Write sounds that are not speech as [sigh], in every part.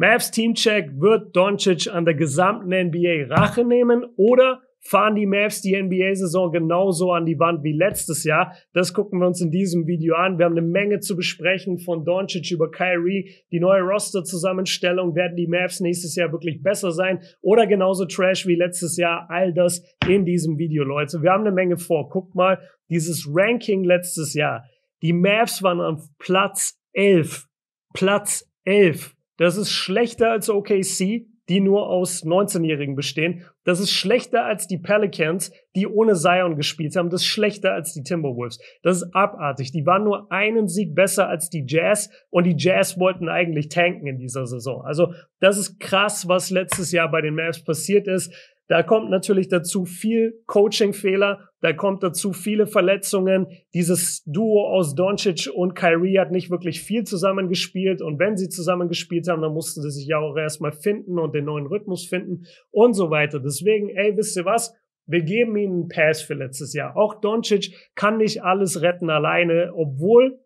Mavs Teamcheck wird Doncic an der gesamten NBA Rache nehmen oder fahren die Mavs die NBA-Saison genauso an die Wand wie letztes Jahr? Das gucken wir uns in diesem Video an. Wir haben eine Menge zu besprechen von Doncic über Kyrie, die neue Roster-Zusammenstellung. Werden die Mavs nächstes Jahr wirklich besser sein oder genauso trash wie letztes Jahr? All das in diesem Video, Leute. Wir haben eine Menge vor. Guckt mal, dieses Ranking letztes Jahr. Die Mavs waren auf Platz 11. Platz 11. Das ist schlechter als OKC, die nur aus 19-Jährigen bestehen. Das ist schlechter als die Pelicans, die ohne Zion gespielt haben. Das ist schlechter als die Timberwolves. Das ist abartig. Die waren nur einen Sieg besser als die Jazz und die Jazz wollten eigentlich tanken in dieser Saison. Also das ist krass, was letztes Jahr bei den Mavs passiert ist. Da kommt natürlich dazu viel Coaching-Fehler, da kommt dazu viele Verletzungen. Dieses Duo aus Doncic und Kyrie hat nicht wirklich viel zusammengespielt und wenn sie zusammengespielt haben, dann mussten sie sich ja auch erstmal finden und den neuen Rhythmus finden und so weiter. Deswegen, ey, wisst ihr was? Wir geben ihnen einen Pass für letztes Jahr. Auch Doncic kann nicht alles retten alleine, obwohl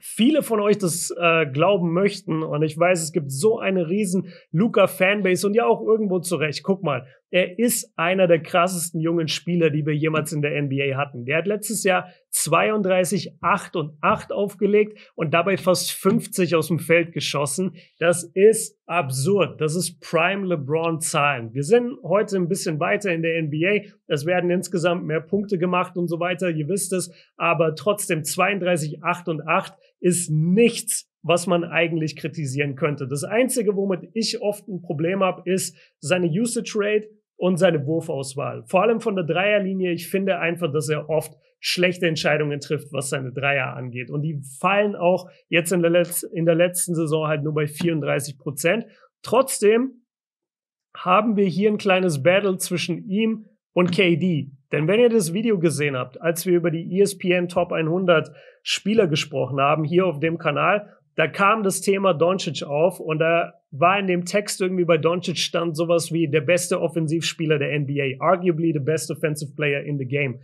viele von euch das äh, glauben möchten. Und ich weiß, es gibt so eine riesen Luca-Fanbase und ja auch irgendwo zurecht. Guck mal, er ist einer der krassesten jungen Spieler, die wir jemals in der NBA hatten. Der hat letztes Jahr 32, 8 und 8 aufgelegt und dabei fast 50 aus dem Feld geschossen. Das ist absurd. Das ist Prime LeBron-Zahlen. Wir sind heute ein bisschen weiter in der NBA. Es werden insgesamt mehr Punkte gemacht und so weiter. Ihr wisst es. Aber trotzdem 32, 8 und 8 ist nichts was man eigentlich kritisieren könnte. Das Einzige, womit ich oft ein Problem habe, ist seine Usage Rate und seine Wurfauswahl. Vor allem von der Dreierlinie. Ich finde einfach, dass er oft schlechte Entscheidungen trifft, was seine Dreier angeht. Und die fallen auch jetzt in der, Letz in der letzten Saison halt nur bei 34 Prozent. Trotzdem haben wir hier ein kleines Battle zwischen ihm und KD. Denn wenn ihr das Video gesehen habt, als wir über die ESPN Top 100 Spieler gesprochen haben, hier auf dem Kanal, da kam das Thema Doncic auf und da war in dem Text irgendwie bei Doncic stand sowas wie der beste Offensivspieler der NBA, arguably the best offensive player in the game.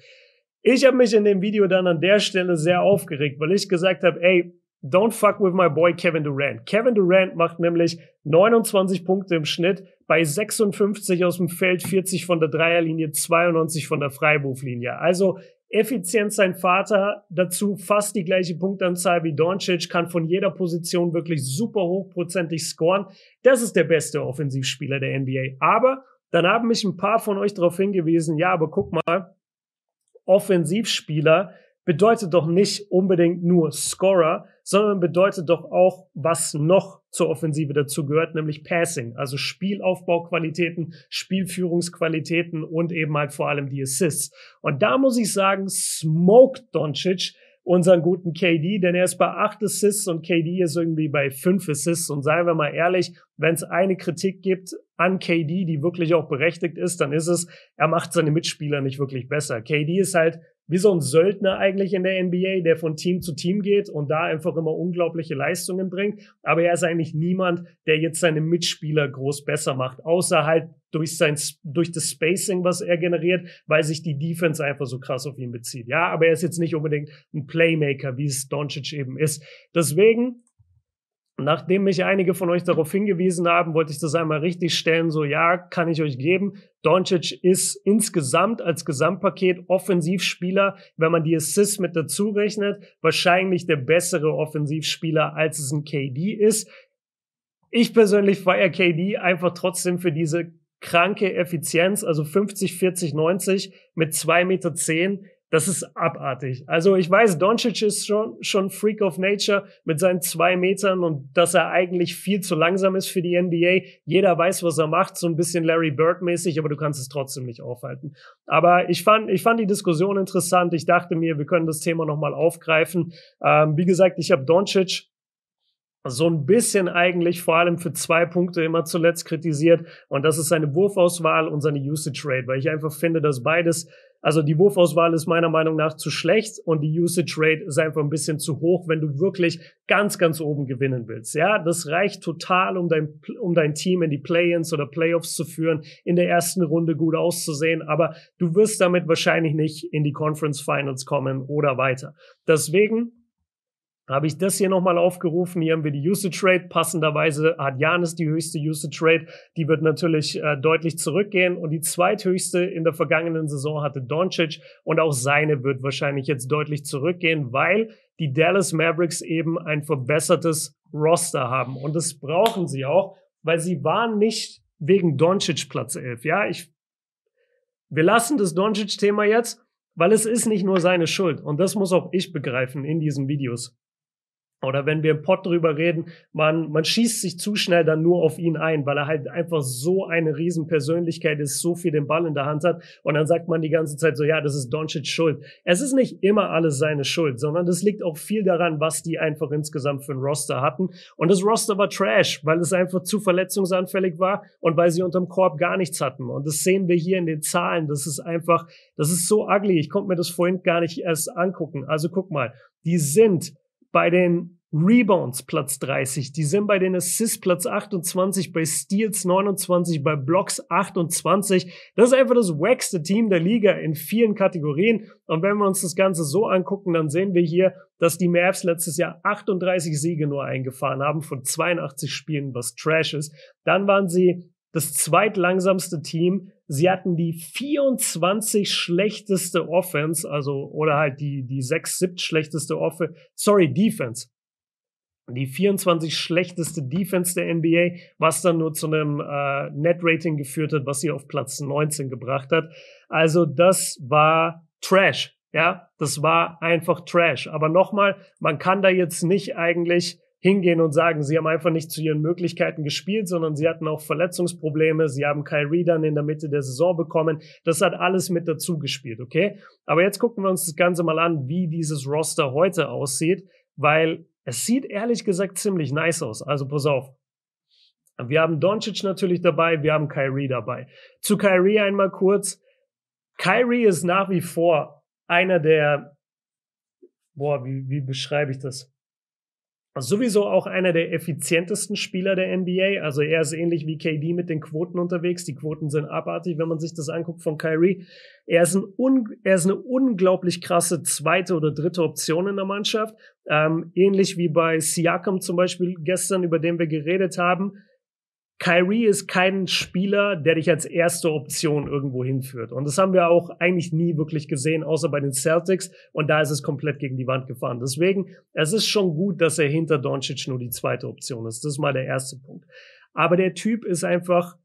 Ich habe mich in dem Video dann an der Stelle sehr aufgeregt, weil ich gesagt habe, ey, don't fuck with my boy Kevin Durant. Kevin Durant macht nämlich 29 Punkte im Schnitt bei 56 aus dem Feld, 40 von der Dreierlinie, 92 von der Freiwurflinie. Also effizient sein Vater, dazu fast die gleiche Punktanzahl wie Doncic, kann von jeder Position wirklich super hochprozentig scoren. Das ist der beste Offensivspieler der NBA. Aber dann haben mich ein paar von euch darauf hingewiesen, ja, aber guck mal, Offensivspieler bedeutet doch nicht unbedingt nur Scorer, sondern bedeutet doch auch, was noch zur Offensive dazu gehört, nämlich Passing, also Spielaufbauqualitäten, Spielführungsqualitäten und eben halt vor allem die Assists. Und da muss ich sagen, smoked Doncic unseren guten KD, denn er ist bei acht Assists und KD ist irgendwie bei fünf Assists. Und seien wir mal ehrlich, wenn es eine Kritik gibt an KD, die wirklich auch berechtigt ist, dann ist es, er macht seine Mitspieler nicht wirklich besser. KD ist halt wie so ein Söldner eigentlich in der NBA, der von Team zu Team geht und da einfach immer unglaubliche Leistungen bringt. Aber er ist eigentlich niemand, der jetzt seine Mitspieler groß besser macht, außer halt durch sein, durch das Spacing, was er generiert, weil sich die Defense einfach so krass auf ihn bezieht. Ja, aber er ist jetzt nicht unbedingt ein Playmaker, wie es Doncic eben ist. Deswegen Nachdem mich einige von euch darauf hingewiesen haben, wollte ich das einmal richtig stellen. So, ja, kann ich euch geben. Doncic ist insgesamt als Gesamtpaket Offensivspieler, wenn man die Assists mit dazu rechnet, wahrscheinlich der bessere Offensivspieler, als es ein KD ist. Ich persönlich feiere KD einfach trotzdem für diese kranke Effizienz, also 50, 40, 90 mit 2,10 Meter. Das ist abartig. Also ich weiß, Doncic ist schon, schon Freak of Nature mit seinen zwei Metern und dass er eigentlich viel zu langsam ist für die NBA. Jeder weiß, was er macht, so ein bisschen Larry Bird mäßig, aber du kannst es trotzdem nicht aufhalten. Aber ich fand, ich fand die Diskussion interessant. Ich dachte mir, wir können das Thema nochmal aufgreifen. Ähm, wie gesagt, ich habe Doncic so ein bisschen eigentlich vor allem für zwei Punkte immer zuletzt kritisiert. Und das ist seine Wurfauswahl und seine Usage Rate, weil ich einfach finde, dass beides also die Wurfauswahl ist meiner Meinung nach zu schlecht und die Usage Rate ist einfach ein bisschen zu hoch, wenn du wirklich ganz, ganz oben gewinnen willst. Ja, das reicht total, um dein, um dein Team in die Play-ins oder Playoffs zu führen, in der ersten Runde gut auszusehen, aber du wirst damit wahrscheinlich nicht in die Conference Finals kommen oder weiter. Deswegen da habe ich das hier nochmal aufgerufen. Hier haben wir die Usage Rate. Passenderweise hat Janis die höchste Usage Rate. Die wird natürlich äh, deutlich zurückgehen. Und die zweithöchste in der vergangenen Saison hatte Doncic. Und auch seine wird wahrscheinlich jetzt deutlich zurückgehen, weil die Dallas Mavericks eben ein verbessertes Roster haben. Und das brauchen sie auch, weil sie waren nicht wegen Doncic Platz 11. Ja, ich, wir lassen das Doncic-Thema jetzt. Weil es ist nicht nur seine Schuld. Und das muss auch ich begreifen in diesen Videos oder wenn wir im Pod drüber reden, man, man schießt sich zu schnell dann nur auf ihn ein, weil er halt einfach so eine Riesenpersönlichkeit ist, so viel den Ball in der Hand hat. Und dann sagt man die ganze Zeit so, ja, das ist Doncic Schuld. Es ist nicht immer alles seine Schuld, sondern das liegt auch viel daran, was die einfach insgesamt für ein Roster hatten. Und das Roster war Trash, weil es einfach zu verletzungsanfällig war und weil sie unterm Korb gar nichts hatten. Und das sehen wir hier in den Zahlen. Das ist einfach, das ist so ugly. Ich konnte mir das vorhin gar nicht erst angucken. Also guck mal, die sind bei den Rebounds Platz 30, die sind bei den Assists Platz 28, bei Steals 29, bei Blocks 28. Das ist einfach das wackste Team der Liga in vielen Kategorien. Und wenn wir uns das Ganze so angucken, dann sehen wir hier, dass die Mavs letztes Jahr 38 Siege nur eingefahren haben von 82 Spielen, was Trash ist. Dann waren sie das zweitlangsamste Team sie hatten die 24 schlechteste Offense, also oder halt die die 6 7 schlechteste Offense, sorry Defense. Die 24 schlechteste Defense der NBA, was dann nur zu einem äh, Net Rating geführt hat, was sie auf Platz 19 gebracht hat. Also das war Trash. Ja, das war einfach Trash. Aber nochmal, man kann da jetzt nicht eigentlich hingehen und sagen, sie haben einfach nicht zu ihren Möglichkeiten gespielt, sondern sie hatten auch Verletzungsprobleme, sie haben Kyrie dann in der Mitte der Saison bekommen. Das hat alles mit dazu gespielt, okay? Aber jetzt gucken wir uns das Ganze mal an, wie dieses Roster heute aussieht, weil es sieht ehrlich gesagt ziemlich nice aus. Also pass auf. Wir haben Doncic natürlich dabei, wir haben Kyrie dabei. Zu Kyrie einmal kurz. Kyrie ist nach wie vor einer der, boah, wie, wie beschreibe ich das? sowieso auch einer der effizientesten Spieler der NBA. Also er ist ähnlich wie KD mit den Quoten unterwegs. Die Quoten sind abartig, wenn man sich das anguckt von Kyrie. Er ist, ein un er ist eine unglaublich krasse zweite oder dritte Option in der Mannschaft. Ähm, ähnlich wie bei Siakam zum Beispiel gestern, über den wir geredet haben. Kyrie ist kein Spieler, der dich als erste Option irgendwo hinführt. Und das haben wir auch eigentlich nie wirklich gesehen, außer bei den Celtics. Und da ist es komplett gegen die Wand gefahren. Deswegen, es ist schon gut, dass er hinter Doncic nur die zweite Option ist. Das ist mal der erste Punkt. Aber der Typ ist einfach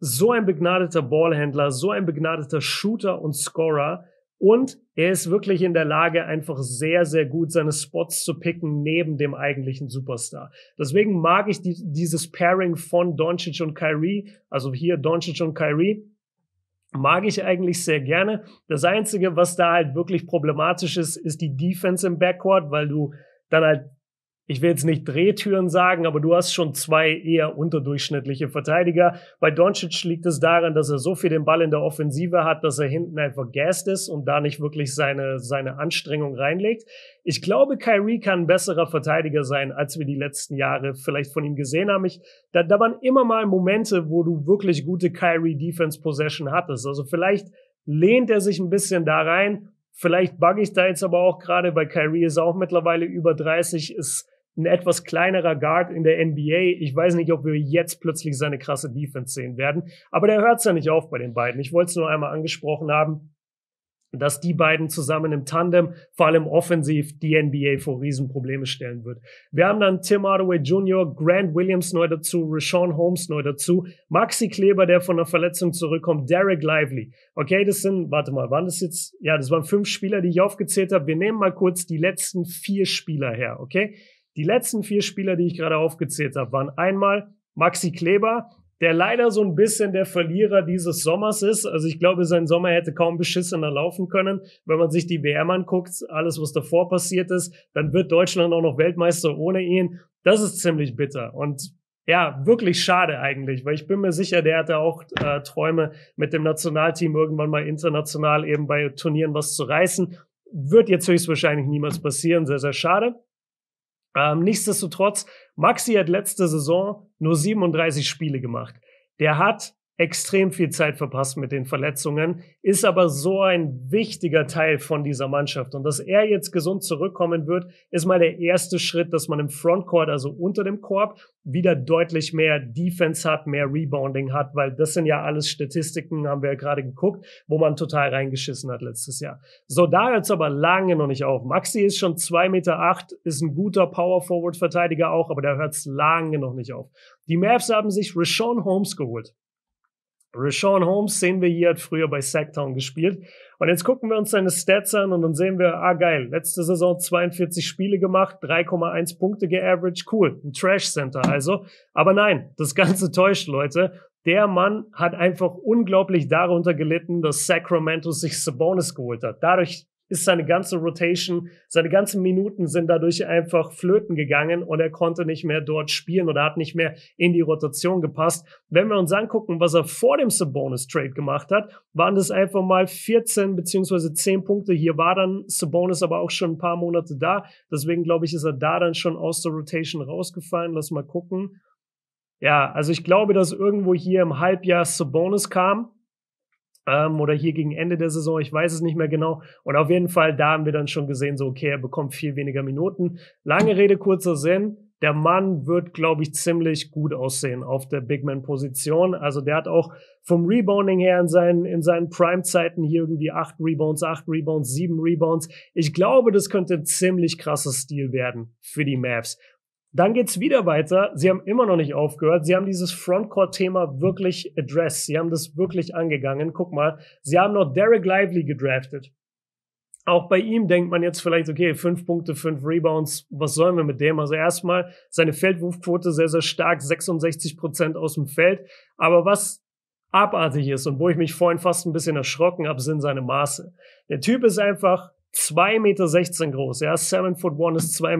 so ein begnadeter Ballhändler, so ein begnadeter Shooter und Scorer, und er ist wirklich in der Lage, einfach sehr, sehr gut seine Spots zu picken neben dem eigentlichen Superstar. Deswegen mag ich die, dieses Pairing von Doncic und Kyrie, also hier Doncic und Kyrie, mag ich eigentlich sehr gerne. Das Einzige, was da halt wirklich problematisch ist, ist die Defense im Backcourt, weil du dann halt ich will jetzt nicht Drehtüren sagen, aber du hast schon zwei eher unterdurchschnittliche Verteidiger. Bei Doncic liegt es daran, dass er so viel den Ball in der Offensive hat, dass er hinten einfach gassed ist und da nicht wirklich seine, seine Anstrengung reinlegt. Ich glaube, Kyrie kann ein besserer Verteidiger sein, als wir die letzten Jahre vielleicht von ihm gesehen haben. Ich, da, da waren immer mal Momente, wo du wirklich gute Kyrie Defense Possession hattest. Also vielleicht lehnt er sich ein bisschen da rein. Vielleicht bugge ich da jetzt aber auch gerade, weil Kyrie ist auch mittlerweile über 30, ist ein etwas kleinerer Guard in der NBA. Ich weiß nicht, ob wir jetzt plötzlich seine krasse Defense sehen werden. Aber der hört's ja nicht auf bei den beiden. Ich wollte es nur einmal angesprochen haben, dass die beiden zusammen im Tandem, vor allem offensiv, die NBA vor Riesenprobleme stellen wird. Wir haben dann Tim Hardaway Jr., Grant Williams neu dazu, Rashawn Holmes neu dazu, Maxi Kleber, der von einer Verletzung zurückkommt, Derek Lively. Okay, das sind, warte mal, waren das jetzt, ja, das waren fünf Spieler, die ich aufgezählt habe. Wir nehmen mal kurz die letzten vier Spieler her, okay? Die letzten vier Spieler, die ich gerade aufgezählt habe, waren einmal Maxi Kleber, der leider so ein bisschen der Verlierer dieses Sommers ist. Also ich glaube, sein Sommer hätte kaum beschissener laufen können. Wenn man sich die WM anguckt, alles, was davor passiert ist, dann wird Deutschland auch noch Weltmeister ohne ihn. Das ist ziemlich bitter. Und ja, wirklich schade eigentlich, weil ich bin mir sicher, der hatte auch äh, Träume, mit dem Nationalteam irgendwann mal international eben bei Turnieren was zu reißen. Wird jetzt höchstwahrscheinlich niemals passieren. Sehr, sehr schade. Ähm, nichtsdestotrotz, Maxi hat letzte Saison nur 37 Spiele gemacht. Der hat extrem viel Zeit verpasst mit den Verletzungen, ist aber so ein wichtiger Teil von dieser Mannschaft. Und dass er jetzt gesund zurückkommen wird, ist mal der erste Schritt, dass man im Frontcourt, also unter dem Korb, wieder deutlich mehr Defense hat, mehr Rebounding hat, weil das sind ja alles Statistiken, haben wir ja gerade geguckt, wo man total reingeschissen hat letztes Jahr. So, da hört aber lange noch nicht auf. Maxi ist schon zwei Meter, acht, ist ein guter Power-Forward-Verteidiger auch, aber da hört's lange noch nicht auf. Die Mavs haben sich Rashawn Holmes geholt. Rashawn Holmes sehen wir hier, hat früher bei Sacktown gespielt. Und jetzt gucken wir uns seine Stats an und dann sehen wir, ah geil, letzte Saison 42 Spiele gemacht, 3,1 Punkte geaveraged, cool, ein Trash Center also. Aber nein, das Ganze täuscht, Leute. Der Mann hat einfach unglaublich darunter gelitten, dass Sacramento sich Sabonis geholt hat. Dadurch ist seine ganze Rotation, seine ganzen Minuten sind dadurch einfach flöten gegangen und er konnte nicht mehr dort spielen oder hat nicht mehr in die Rotation gepasst. Wenn wir uns angucken, was er vor dem Sabonis Trade gemacht hat, waren das einfach mal 14 beziehungsweise 10 Punkte. Hier war dann Sabonis aber auch schon ein paar Monate da. Deswegen glaube ich, ist er da dann schon aus der Rotation rausgefallen. Lass mal gucken. Ja, also ich glaube, dass irgendwo hier im Halbjahr Sabonis kam ähm, oder hier gegen Ende der Saison, ich weiß es nicht mehr genau. Und auf jeden Fall, da haben wir dann schon gesehen, so, okay, er bekommt viel weniger Minuten. Lange Rede, kurzer Sinn. Der Mann wird, glaube ich, ziemlich gut aussehen auf der Big Man-Position. Also der hat auch vom Rebounding her in seinen, in seinen Prime-Zeiten hier irgendwie acht Rebounds, acht Rebounds, sieben Rebounds. Ich glaube, das könnte ein ziemlich krasses Stil werden für die Mavs. Dann geht's wieder weiter. Sie haben immer noch nicht aufgehört. Sie haben dieses Frontcourt-Thema wirklich addressed. Sie haben das wirklich angegangen. Guck mal, sie haben noch Derek Lively gedraftet. Auch bei ihm denkt man jetzt vielleicht, okay, fünf Punkte, fünf Rebounds, was sollen wir mit dem? Also erstmal seine Feldwurfquote sehr, sehr stark, 66 Prozent aus dem Feld. Aber was abartig ist und wo ich mich vorhin fast ein bisschen erschrocken habe, sind seine Maße. Der Typ ist einfach 2,16 Meter groß. Ja, 7 foot 1 ist 2,16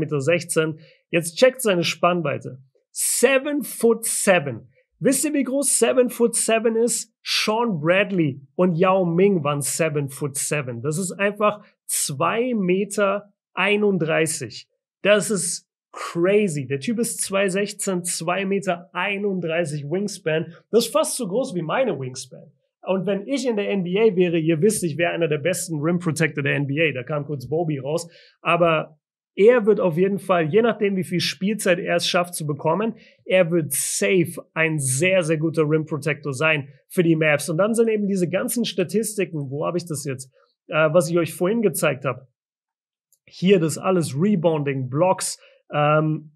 Meter. Jetzt checkt seine Spannweite. 7 foot 7. Wisst ihr, wie groß 7 foot 7 ist? Sean Bradley und Yao Ming waren 7 foot 7. Das ist einfach 2 Meter 31. Das ist crazy. Der Typ ist 2,16, 2 Meter 31 Wingspan. Das ist fast so groß wie meine Wingspan. Und wenn ich in der NBA wäre, ihr wisst, ich wäre einer der besten Rim Protector der NBA. Da kam kurz Bobby raus. Aber er wird auf jeden Fall, je nachdem, wie viel Spielzeit er es schafft zu bekommen, er wird safe ein sehr, sehr guter Rim Protector sein für die Mavs. Und dann sind eben diese ganzen Statistiken, wo habe ich das jetzt, äh, was ich euch vorhin gezeigt habe. Hier das alles Rebounding, Blocks, ähm,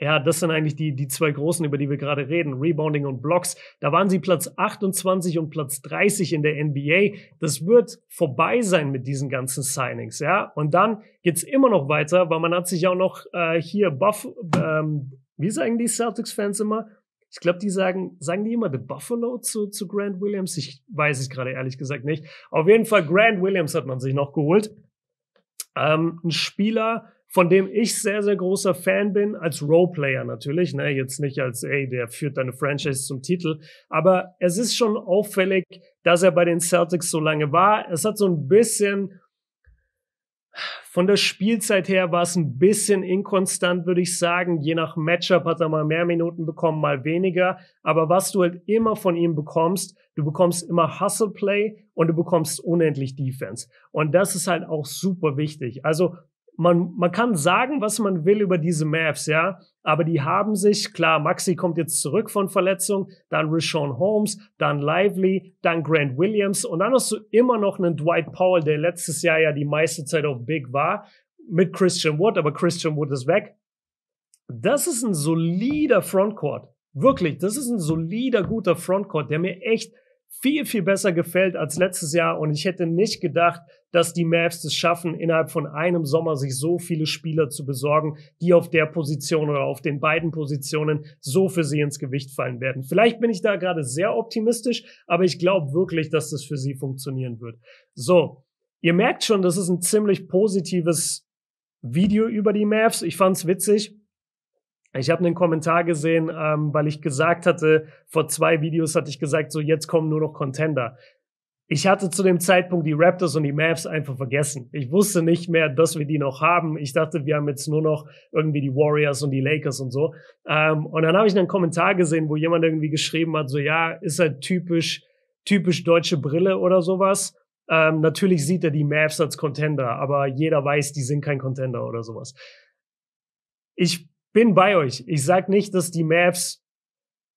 ja, das sind eigentlich die, die zwei großen, über die wir gerade reden, Rebounding und Blocks. Da waren sie Platz 28 und Platz 30 in der NBA. Das wird vorbei sein mit diesen ganzen Signings, ja. Und dann geht's immer noch weiter, weil man hat sich auch noch äh, hier Buff, ähm, wie sagen die Celtics-Fans immer? Ich glaube, die sagen, sagen die immer The Buffalo zu, zu Grant Williams? Ich weiß es gerade ehrlich gesagt nicht. Auf jeden Fall, Grant Williams hat man sich noch geholt. Ähm, ein Spieler, von dem ich sehr, sehr großer Fan bin, als Roleplayer natürlich, ne, jetzt nicht als, ey, der führt deine Franchise zum Titel, aber es ist schon auffällig, dass er bei den Celtics so lange war. Es hat so ein bisschen, von der Spielzeit her war es ein bisschen inkonstant, würde ich sagen. Je nach Matchup hat er mal mehr Minuten bekommen, mal weniger. Aber was du halt immer von ihm bekommst, du bekommst immer Hustle Play und du bekommst unendlich Defense. Und das ist halt auch super wichtig. Also man, man kann sagen, was man will über diese Mavs, ja, aber die haben sich, klar, Maxi kommt jetzt zurück von Verletzung, dann Rashawn Holmes, dann Lively, dann Grant Williams und dann hast du immer noch einen Dwight Powell, der letztes Jahr ja die meiste Zeit auf Big war, mit Christian Wood, aber Christian Wood ist weg. Das ist ein solider Frontcourt. Wirklich, das ist ein solider, guter Frontcourt, der mir echt viel, viel besser gefällt als letztes Jahr. Und ich hätte nicht gedacht, dass die Mavs es schaffen, innerhalb von einem Sommer sich so viele Spieler zu besorgen, die auf der Position oder auf den beiden Positionen so für sie ins Gewicht fallen werden. Vielleicht bin ich da gerade sehr optimistisch, aber ich glaube wirklich, dass das für sie funktionieren wird. So. Ihr merkt schon, das ist ein ziemlich positives Video über die Mavs. Ich fand's witzig. Ich habe einen Kommentar gesehen, ähm, weil ich gesagt hatte, vor zwei Videos hatte ich gesagt, so jetzt kommen nur noch Contender. Ich hatte zu dem Zeitpunkt die Raptors und die Mavs einfach vergessen. Ich wusste nicht mehr, dass wir die noch haben. Ich dachte, wir haben jetzt nur noch irgendwie die Warriors und die Lakers und so. Ähm, und dann habe ich einen Kommentar gesehen, wo jemand irgendwie geschrieben hat, so ja, ist halt typisch, typisch deutsche Brille oder sowas. Ähm, natürlich sieht er die Mavs als Contender, aber jeder weiß, die sind kein Contender oder sowas. Ich bin bei euch. Ich sage nicht, dass die Mavs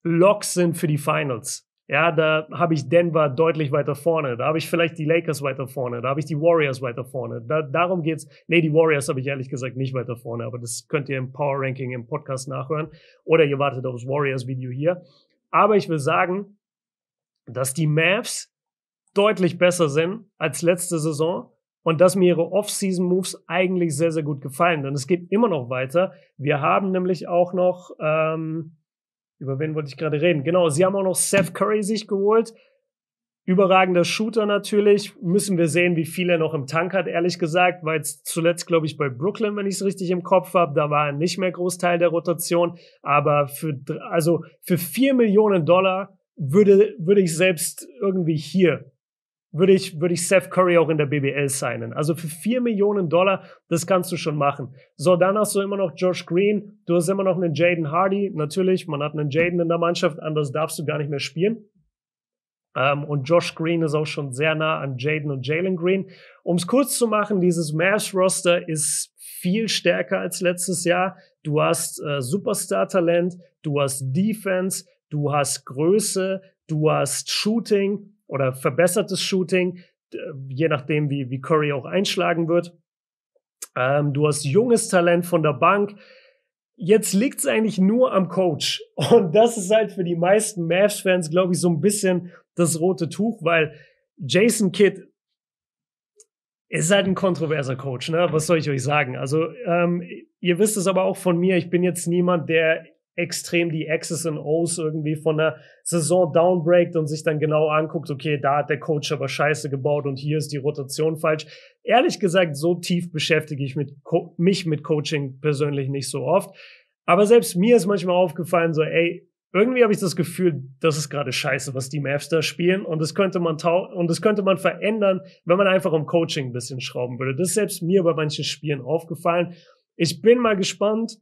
Locks sind für die Finals. Ja, da habe ich Denver deutlich weiter vorne. Da habe ich vielleicht die Lakers weiter vorne. Da habe ich die Warriors weiter vorne. Da, darum geht's. Nee, die Warriors habe ich ehrlich gesagt nicht weiter vorne, aber das könnt ihr im Power Ranking im Podcast nachhören. Oder ihr wartet aufs Warriors Video hier. Aber ich will sagen, dass die Mavs deutlich besser sind als letzte Saison und dass mir ihre Off-Season-Moves eigentlich sehr, sehr gut gefallen. Denn es geht immer noch weiter. Wir haben nämlich auch noch, ähm, über wen wollte ich gerade reden? Genau, sie haben auch noch Seth Curry sich geholt. Überragender Shooter natürlich. Müssen wir sehen, wie viel er noch im Tank hat, ehrlich gesagt. Weil zuletzt, glaube ich, bei Brooklyn, wenn ich es richtig im Kopf habe, da war er nicht mehr Großteil der Rotation. Aber für, also für vier Millionen Dollar würde, würde ich selbst irgendwie hier würde ich, würde ich Seth Curry auch in der BBL signen. Also für vier Millionen Dollar, das kannst du schon machen. So, dann hast du immer noch Josh Green, du hast immer noch einen Jaden Hardy. Natürlich, man hat einen Jaden in der Mannschaft, anders darfst du gar nicht mehr spielen. Um, ähm, und Josh Green ist auch schon sehr nah an Jaden und Jalen Green. Um es kurz zu machen, dieses Mavs-Roster ist viel stärker als letztes Jahr. Du hast äh, Superstar-Talent, du hast Defense, du hast Größe, du hast Shooting, oder verbessertes Shooting, je nachdem, wie, wie Curry auch einschlagen wird. Ähm, du hast junges Talent von der Bank. Jetzt liegt es eigentlich nur am Coach. [laughs] Und das ist halt für die meisten Mavs-Fans, glaube ich, so ein bisschen das rote Tuch, weil Jason Kidd ist halt ein kontroverser Coach, ne? Was soll ich euch sagen? Also, ähm, ihr wisst es aber auch von mir, ich bin jetzt niemand, der extrem die X's und O's irgendwie von der Saison downbreakt und sich dann genau anguckt, okay, da hat der Coach aber scheiße gebaut und hier ist die Rotation falsch. Ehrlich gesagt, so tief beschäftige ich mit Co mich mit Coaching persönlich nicht so oft. Aber selbst mir ist manchmal aufgefallen, so, ey, irgendwie habe ich das Gefühl, das ist gerade scheiße, was die Mavs da spielen und das könnte man und das könnte man verändern, wenn man einfach im Coaching ein bisschen schrauben würde. Das ist selbst mir bei manchen Spielen aufgefallen. Ich bin mal gespannt,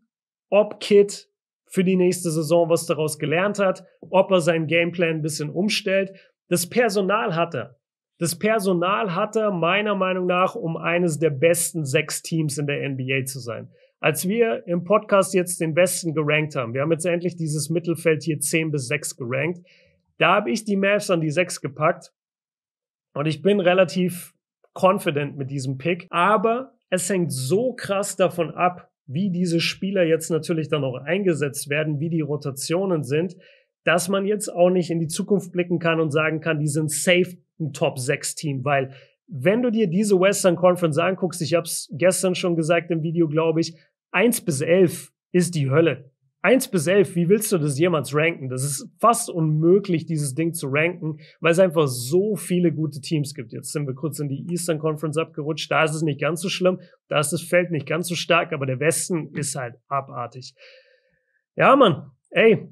ob Kit für die nächste Saison was daraus gelernt hat, ob er seinen Gameplan ein bisschen umstellt. Das Personal hat er. Das Personal hat er meiner Meinung nach, um eines der besten sechs Teams in der NBA zu sein. Als wir im Podcast jetzt den besten gerankt haben, wir haben jetzt endlich dieses Mittelfeld hier 10 bis 6 gerankt, da habe ich die Mavs an die 6 gepackt und ich bin relativ confident mit diesem Pick, aber es hängt so krass davon ab, wie diese Spieler jetzt natürlich dann auch eingesetzt werden, wie die Rotationen sind, dass man jetzt auch nicht in die Zukunft blicken kann und sagen kann, die sind safe ein Top-6-Team, weil wenn du dir diese Western Conference anguckst, ich habe es gestern schon gesagt im Video, glaube ich, eins bis elf ist die Hölle. 1 bis 11, wie willst du das jemals ranken? Das ist fast unmöglich, dieses Ding zu ranken, weil es einfach so viele gute Teams gibt. Jetzt sind wir kurz in die Eastern Conference abgerutscht. Da ist es nicht ganz so schlimm. Da ist das Feld nicht ganz so stark, aber der Westen ist halt abartig. Ja, Mann. Ey,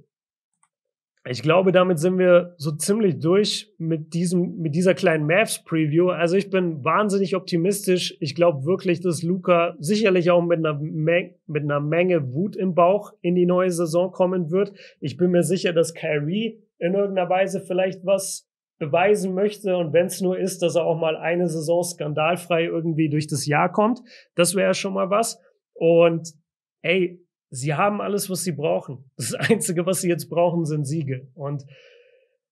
ich glaube, damit sind wir so ziemlich durch mit diesem, mit dieser kleinen Mavs-Preview. Also ich bin wahnsinnig optimistisch. Ich glaube wirklich, dass Luca sicherlich auch mit einer, Menge, mit einer Menge Wut im Bauch in die neue Saison kommen wird. Ich bin mir sicher, dass Kyrie in irgendeiner Weise vielleicht was beweisen möchte und wenn es nur ist, dass er auch mal eine Saison skandalfrei irgendwie durch das Jahr kommt, das wäre ja schon mal was. Und ey, Sie haben alles, was sie brauchen. Das Einzige, was sie jetzt brauchen, sind Siege. Und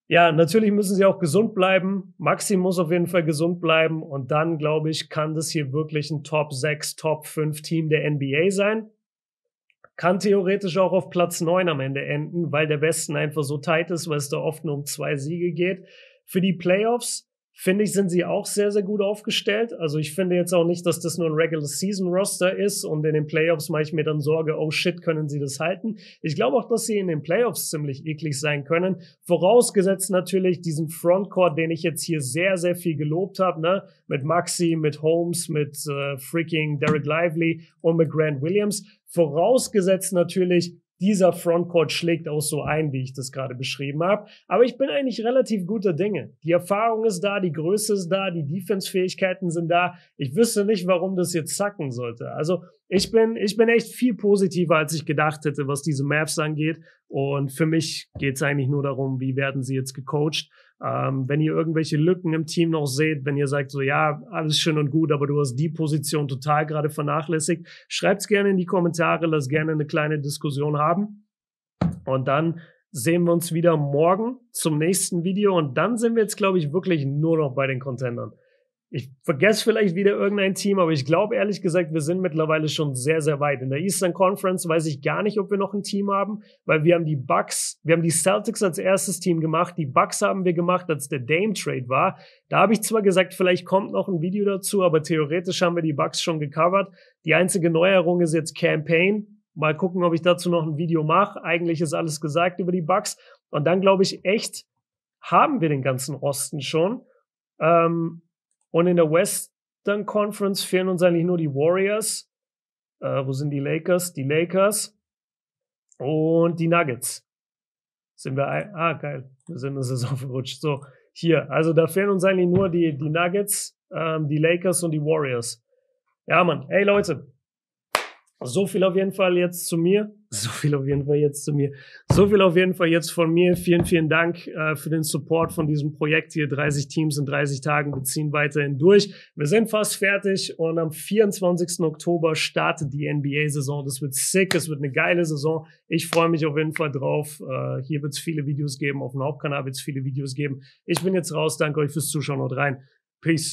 ja, natürlich müssen sie auch gesund bleiben. Maxi muss auf jeden Fall gesund bleiben. Und dann, glaube ich, kann das hier wirklich ein Top 6, Top 5 Team der NBA sein. Kann theoretisch auch auf Platz 9 am Ende enden, weil der Westen einfach so tight ist, weil es da oft nur um zwei Siege geht. Für die Playoffs finde ich, sind sie auch sehr, sehr gut aufgestellt. Also ich finde jetzt auch nicht, dass das nur ein Regular Season Roster ist und in den Playoffs mache ich mir dann Sorge, oh shit, können sie das halten? Ich glaube auch, dass sie in den Playoffs ziemlich eklig sein können. Vorausgesetzt natürlich diesen Frontcourt, den ich jetzt hier sehr, sehr viel gelobt habe, ne? Mit Maxi, mit Holmes, mit äh, freaking Derek Lively und mit Grant Williams. Vorausgesetzt natürlich, dieser Frontcourt schlägt auch so ein, wie ich das gerade beschrieben habe. Aber ich bin eigentlich relativ guter Dinge. Die Erfahrung ist da, die Größe ist da, die Defense-Fähigkeiten sind da. Ich wüsste nicht, warum das jetzt zacken sollte. Also ich bin, ich bin echt viel positiver, als ich gedacht hätte, was diese Maps angeht. Und für mich geht es eigentlich nur darum, wie werden sie jetzt gecoacht. Ähm, wenn ihr irgendwelche Lücken im Team noch seht, wenn ihr sagt, so ja, alles schön und gut, aber du hast die Position total gerade vernachlässigt, schreibt's gerne in die Kommentare, lass gerne eine kleine Diskussion haben. Und dann sehen wir uns wieder morgen zum nächsten Video und dann sind wir jetzt, glaube ich, wirklich nur noch bei den Contendern ich vergesse vielleicht wieder irgendein Team, aber ich glaube ehrlich gesagt, wir sind mittlerweile schon sehr, sehr weit. In der Eastern Conference weiß ich gar nicht, ob wir noch ein Team haben, weil wir haben die Bucks, wir haben die Celtics als erstes Team gemacht, die Bucks haben wir gemacht, als der Dame Trade war. Da habe ich zwar gesagt, vielleicht kommt noch ein Video dazu, aber theoretisch haben wir die Bucks schon gecovert. Die einzige Neuerung ist jetzt Campaign. Mal gucken, ob ich dazu noch ein Video mache. Eigentlich ist alles gesagt über die Bucks. Und dann glaube ich echt, haben wir den ganzen Osten schon. Ähm, und in der Western Conference fehlen uns eigentlich nur die Warriors. Äh, wo sind die Lakers? Die Lakers und die Nuggets. Sind wir ein? Ah, geil. Wir sind eine Saison [laughs] verrutscht. So, hier. Also da fehlen uns eigentlich nur die, die Nuggets, ähm, die Lakers und die Warriors. Ja, Mann. Hey, Leute. So viel auf jeden Fall jetzt zu mir. So viel auf jeden Fall jetzt zu mir. So viel auf jeden Fall jetzt von mir. Vielen, vielen Dank äh, für den Support von diesem Projekt hier. 30 Teams in 30 Tagen. Wir ziehen weiterhin durch. Wir sind fast fertig und am 24. Oktober startet die NBA-Saison. Das wird sick. Es wird eine geile Saison. Ich freue mich auf jeden Fall drauf. Äh, hier wird es viele Videos geben. Auf dem Hauptkanal wird es viele Videos geben. Ich bin jetzt raus. Danke euch fürs Zuschauen. und rein. Peace.